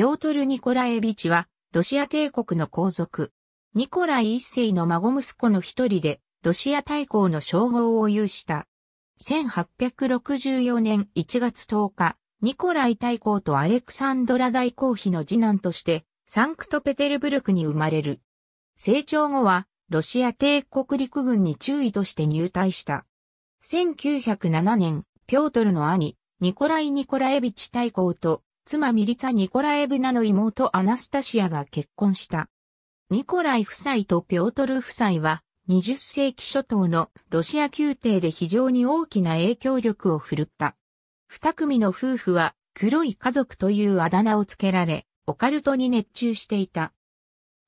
ピョートル・ニコラエビチは、ロシア帝国の皇族。ニコライ一世の孫息子の一人で、ロシア大公の称号を有した。1864年1月10日、ニコライ大公とアレクサンドラ大公妃の次男として、サンクトペテルブルクに生まれる。成長後は、ロシア帝国陸軍に中尉として入隊した。1907年、ピョートルの兄、ニコライ・ニコラエビチ大公と妻ミリツァ・ニコラエブナの妹アナスタシアが結婚した。ニコライ夫妻とピョートル夫妻は、20世紀初頭のロシア宮廷で非常に大きな影響力を振るった。二組の夫婦は黒い家族というあだ名をつけられ、オカルトに熱中していた。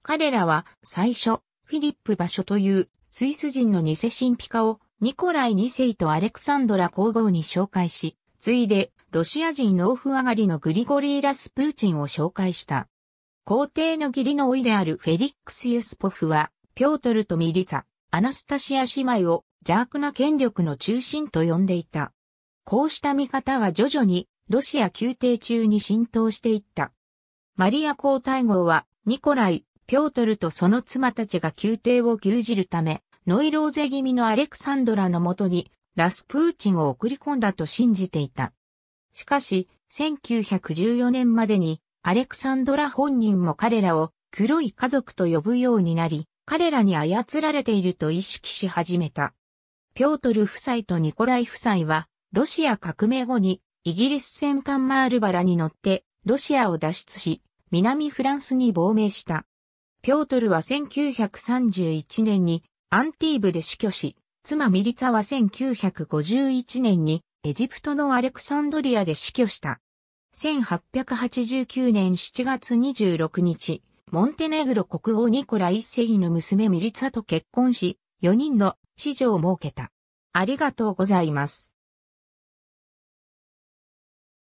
彼らは最初、フィリップ場所というスイス人の偽神秘家をニコライ2世とアレクサンドラ皇后に紹介し、ついでロシア人農夫上がりのグリゴリー・ラスプーチンを紹介した。皇帝の義理の甥であるフェリックス・ユスポフは、ピョートルとミリサ、アナスタシア姉妹を邪悪な権力の中心と呼んでいた。こうした見方は徐々にロシア宮廷中に浸透していった。マリア皇太后はニコライ、ピョートルとその妻たちが宮廷を牛耳るため、ノイローゼ気味のアレクサンドラのもとにラスプーチンを送り込んだと信じていた。しかし、1914年までに、アレクサンドラ本人も彼らを黒い家族と呼ぶようになり、彼らに操られていると意識し始めた。ピョートル夫妻とニコライ夫妻は、ロシア革命後に、イギリス戦艦マールバラに乗って、ロシアを脱出し、南フランスに亡命した。ピョートルは1931年にアンティーブで死去し、妻ミリツァは1951年にエジプトのアレクサンドリアで死去した。1889年7月26日、モンテネグロ国王ニコラ一世の娘ミリツァと結婚し、4人の子女を設けた。ありがとうございます。